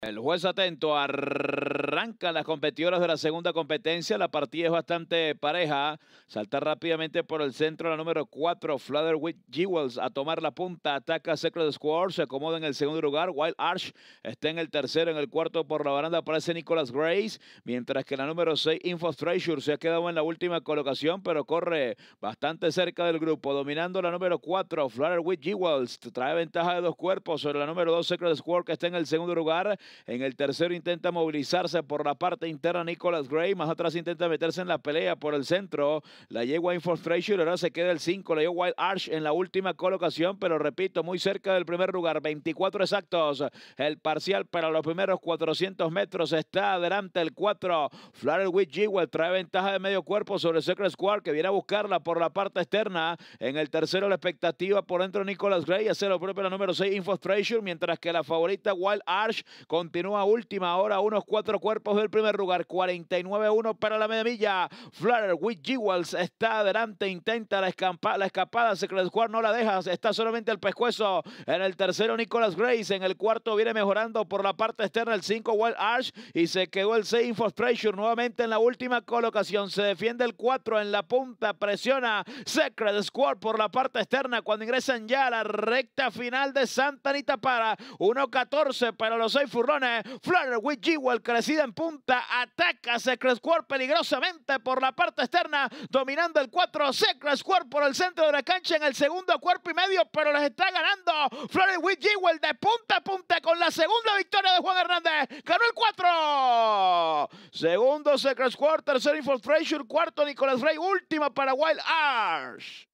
El juez atento arranca las competidoras de la segunda competencia. La partida es bastante pareja. Salta rápidamente por el centro la número 4, with Jewels, a tomar la punta. Ataca Secret Squad, se acomoda en el segundo lugar. Wild Arch está en el tercero. En el cuarto por la baranda aparece Nicholas Grace, mientras que la número 6, Info se ha quedado en la última colocación, pero corre bastante cerca del grupo. Dominando la número 4, with Jewels, trae ventaja de dos cuerpos sobre la número 2, Secret Squad, que está en el segundo lugar. En el tercero intenta movilizarse por la parte interna Nicholas Gray. Más atrás intenta meterse en la pelea por el centro. La yegua Infiltration. Ahora se queda el 5. La yegua Wild Arch en la última colocación. Pero repito, muy cerca del primer lugar. 24 exactos. El parcial para los primeros 400 metros está adelante el 4. Flarel with trae ventaja de medio cuerpo sobre Secret Squad que viene a buscarla por la parte externa. En el tercero la expectativa por dentro Nicholas Gray. Hace lo propio la número 6 Infiltration. Mientras que la favorita Wild Arch Continúa última hora, unos cuatro cuerpos del primer lugar. 49-1 para la media Flutter, with Jewels está adelante, intenta la, la escapada. Secret Squad no la deja, está solamente el pescuezo. En el tercero, Nicolas Grace. En el cuarto, viene mejorando por la parte externa el 5 Wild Arch y se quedó el 6 Infos Pressure, nuevamente en la última colocación. Se defiende el 4 en la punta, presiona Secret Squad por la parte externa cuando ingresan ya a la recta final de Santa Anita para 14 para los 6 Turrone. with crecida en punta. Ataca Secret Square peligrosamente por la parte externa. Dominando el 4. Secret Square por el centro de la cancha en el segundo cuerpo y medio. Pero les está ganando. Flair with de punta a punta con la segunda victoria de Juan Hernández. Ganó el 4. Segundo Secret Square. Tercero Infiltration. Cuarto Nicolas Frey. Última para Wild Arch.